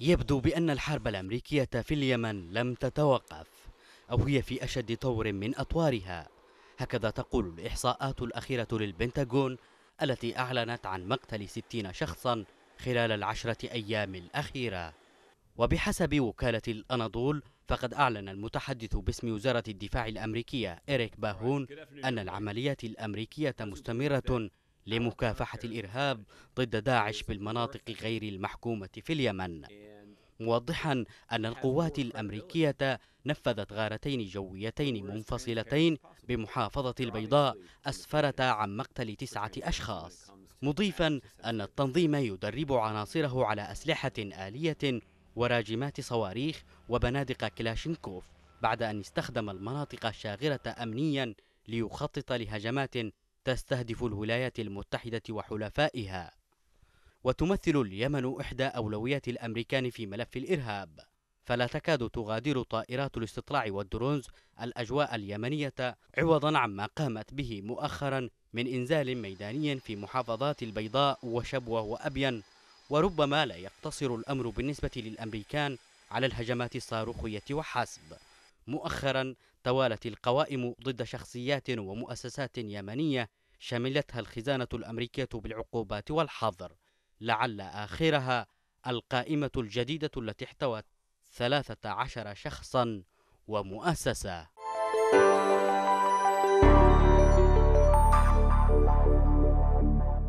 يبدو بأن الحرب الأمريكية في اليمن لم تتوقف أو هي في أشد طور من أطوارها هكذا تقول الإحصاءات الأخيرة للبنتاغون التي أعلنت عن مقتل 60 شخصا خلال العشرة أيام الأخيرة وبحسب وكالة الأناضول فقد أعلن المتحدث باسم وزارة الدفاع الأمريكية إريك باهون أن العمليات الأمريكية مستمرة لمكافحة الإرهاب ضد داعش بالمناطق غير المحكومة في اليمن موضحا أن القوات الأمريكية نفذت غارتين جويتين منفصلتين بمحافظة البيضاء أسفرتا عن مقتل تسعة أشخاص مضيفا أن التنظيم يدرب عناصره على أسلحة آلية وراجمات صواريخ وبنادق كلاشينكوف بعد أن استخدم المناطق الشاغرة أمنيا ليخطط لهجمات تستهدف الولايات المتحدة وحلفائها وتمثل اليمن إحدى أولويات الأمريكان في ملف الإرهاب فلا تكاد تغادر طائرات الاستطلاع والدرونز الأجواء اليمنية عوضا عما قامت به مؤخرا من إنزال ميداني في محافظات البيضاء وشبوة وأبين وربما لا يقتصر الأمر بالنسبة للأمريكان على الهجمات الصاروخية وحسب مؤخرا توالت القوائم ضد شخصيات ومؤسسات يمنية شملتها الخزانة الأمريكية بالعقوبات والحظر لعل آخرها القائمة الجديدة التي احتوت 13 شخصا ومؤسسة